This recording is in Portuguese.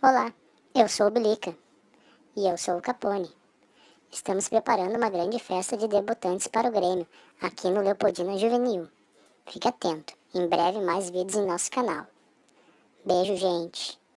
Olá, eu sou o Bilica. E eu sou o Capone. Estamos preparando uma grande festa de debutantes para o Grêmio, aqui no Leopoldina Juvenil. Fique atento, em breve mais vídeos em nosso canal. Beijo, gente!